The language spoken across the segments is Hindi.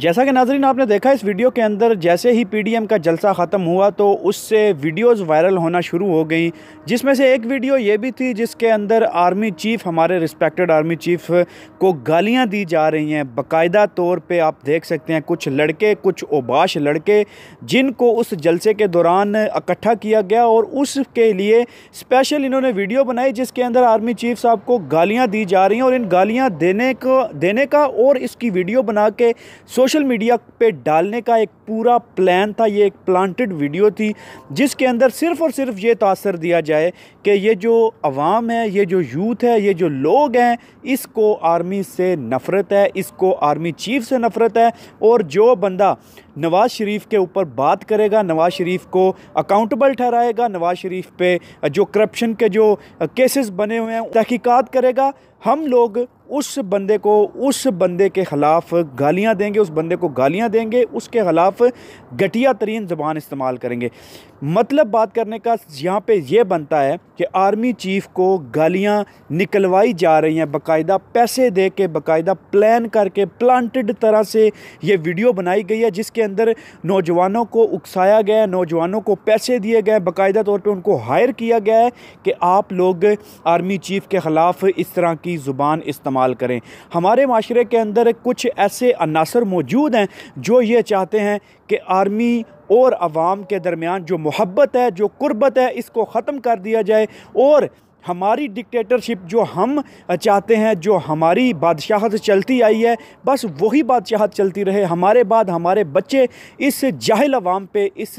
जैसा कि नाजरीन आपने देखा इस वीडियो के अंदर जैसे ही पीडीएम का जलसा ख़त्म हुआ तो उससे वीडियोस वायरल होना शुरू हो गई जिसमें से एक वीडियो ये भी थी जिसके अंदर आर्मी चीफ हमारे रिस्पेक्टेड आर्मी चीफ को गालियां दी जा रही हैं बकायदा तौर पे आप देख सकते हैं कुछ लड़के कुछ ओबाश लड़के जिनको उस जलसे के दौरान इकट्ठा किया गया और उसके लिए स्पेशल इन्होंने वीडियो बनाई जिसके अंदर आर्मी चीफ साहब को गालियाँ दी जा रही हैं और इन गालियाँ देने को देने का और इसकी वीडियो बना के सोशल मीडिया पे डालने का एक पूरा प्लान था ये एक प्लांटेड वीडियो थी जिसके अंदर सिर्फ़ और सिर्फ ये तासर दिया जाए कि ये जो अवाम है ये जो यूथ है ये जो लोग हैं इसको आर्मी से नफ़रत है इसको आर्मी चीफ से नफ़रत है और जो बंदा नवाज़ शरीफ के ऊपर बात करेगा नवाज़ शरीफ को अकाउंटेबल ठहराएगा नवाज़ शरीफ पे जो करप्शन के जो केसेस बने हुए हैं तहकीकात करेगा हम लोग उस बंदे को उस बंदे के ख़िलाफ़ गालियाँ देंगे उस बंदे को गालियाँ देंगे उसके ख़िलाफ़ घटिया तरीन ज़बान इस्तेमाल करेंगे मतलब बात करने का यहाँ पे ये बनता है कि आर्मी चीफ़ को गालियाँ निकलवाई जा रही हैं बकायदा पैसे दे के बाकायदा प्लान करके प्लांटेड तरह से ये वीडियो बनाई गई है जिसके अंदर नौजवानों को उकसाया गया है नौजवानों को पैसे दिए गए बाकायदा तौर पर उनको हायर किया गया है कि आप लोग आर्मी चीफ़ के ख़िलाफ़ इस तरह की की ज़ुबान इस्तेमाल करें हमारे माशरे के अंदर कुछ ऐसे अनासर मौजूद हैं जो ये चाहते हैं कि आर्मी और आवाम के दरमियान जो मोहब्बत है जो कुर्बत है इसको ख़त्म कर दिया जाए और हमारी डिक्टेटरशिप जो हम चाहते हैं जो हमारी बादशाहत चलती आई है बस वही बादशाहत चलती रहे हमारे बाद हमारे बच्चे इस जाहिल अवाम पे इस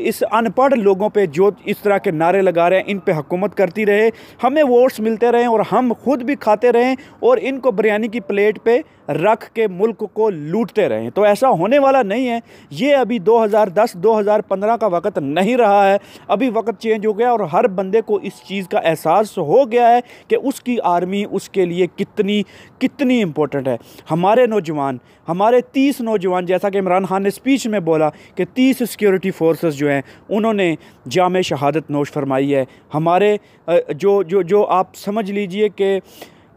इस अनपढ़ लोगों पे जो इस तरह के नारे लगा रहे हैं इन पे हुकूमत करती रहे हमें वोट्स मिलते रहें और हम खुद भी खाते रहें और इनको बिरयानी की प्लेट पर रख के मुल्क को लूटते रहें तो ऐसा होने वाला नहीं है ये अभी 2010 2015 का वक्त नहीं रहा है अभी वक्त चेंज हो गया और हर बंदे को इस चीज़ का एहसास एहसास हो गया है कि उसकी आर्मी उसके लिए कितनी कितनी इम्पोर्टेंट है हमारे नौजवान हमारे तीस नौजवान जैसा कि इमरान खान ने स्पीच में बोला कि तीस सिक्योरिटी फोर्सेस जो हैं उन्होंने जाम शहादत नोश फरमाई है हमारे जो जो जो आप समझ लीजिए कि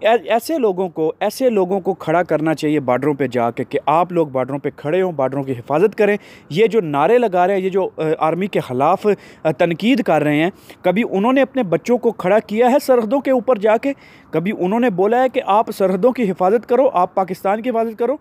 ऐसे लोगों को ऐसे लोगों को खड़ा करना चाहिए बार्डरों पे जाके कि आप लोग बार्डरों पे खड़े हों बार्डरों की हिफाजत करें ये जो नारे लगा रहे हैं ये जो आर्मी के ख़िलाफ़ तनकीद कर रहे हैं कभी उन्होंने अपने बच्चों को खड़ा किया है सरहदों के ऊपर जाके कभी उन्होंने बोला है कि आप सरहदों की हिफाजत करो आप पाकिस्तान की हिफाजत करो